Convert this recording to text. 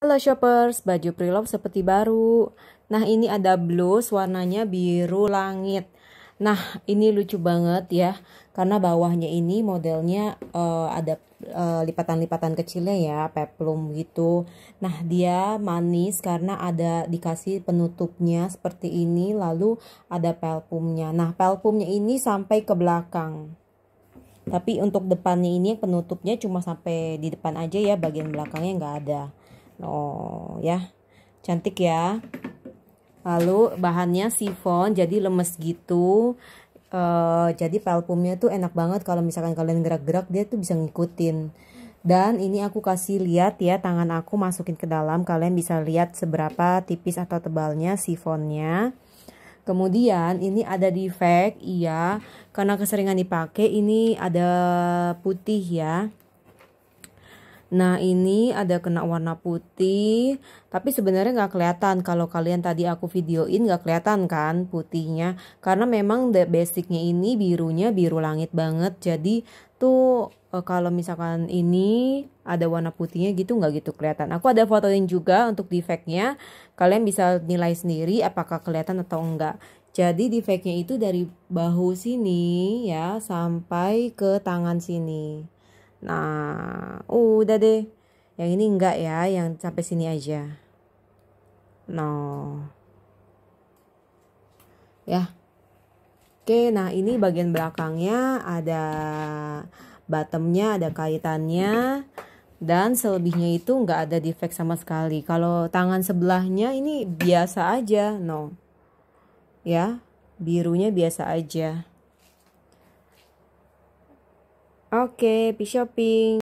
Halo shoppers, baju preloved seperti baru. Nah ini ada blus warnanya biru langit. Nah ini lucu banget ya, karena bawahnya ini modelnya uh, ada eh, lipatan-lipatan uh, kecilnya ya, peplum gitu. Nah dia manis karena ada dikasih penutupnya seperti ini, lalu ada pelpumnya. Nah pelpumnya ini sampai ke belakang. Tapi untuk depannya ini penutupnya cuma sampai di depan aja ya, bagian belakangnya nggak ada. Oh ya, cantik ya. Lalu bahannya sifon, jadi lemes gitu. Uh, jadi parfumnya tuh enak banget kalau misalkan kalian gerak-gerak dia tuh bisa ngikutin. Dan ini aku kasih lihat ya tangan aku masukin ke dalam kalian bisa lihat seberapa tipis atau tebalnya sifonnya. Kemudian ini ada defect iya karena keseringan dipakai ini ada putih ya. Nah ini ada kena warna putih Tapi sebenarnya nggak kelihatan Kalau kalian tadi aku videoin nggak kelihatan kan putihnya Karena memang the basicnya ini birunya biru langit banget Jadi tuh e, kalau misalkan ini ada warna putihnya gitu nggak gitu kelihatan Aku ada fotoin juga untuk defectnya Kalian bisa nilai sendiri apakah kelihatan atau enggak Jadi defectnya itu dari bahu sini ya sampai ke tangan sini Nah, oh, udah deh. Yang ini enggak ya, yang sampai sini aja. No. Ya. Oke, nah ini bagian belakangnya ada bottomnya, ada kaitannya. Dan selebihnya itu enggak ada defect sama sekali. Kalau tangan sebelahnya ini biasa aja, no. Ya, birunya biasa aja. Oke, happy shopping.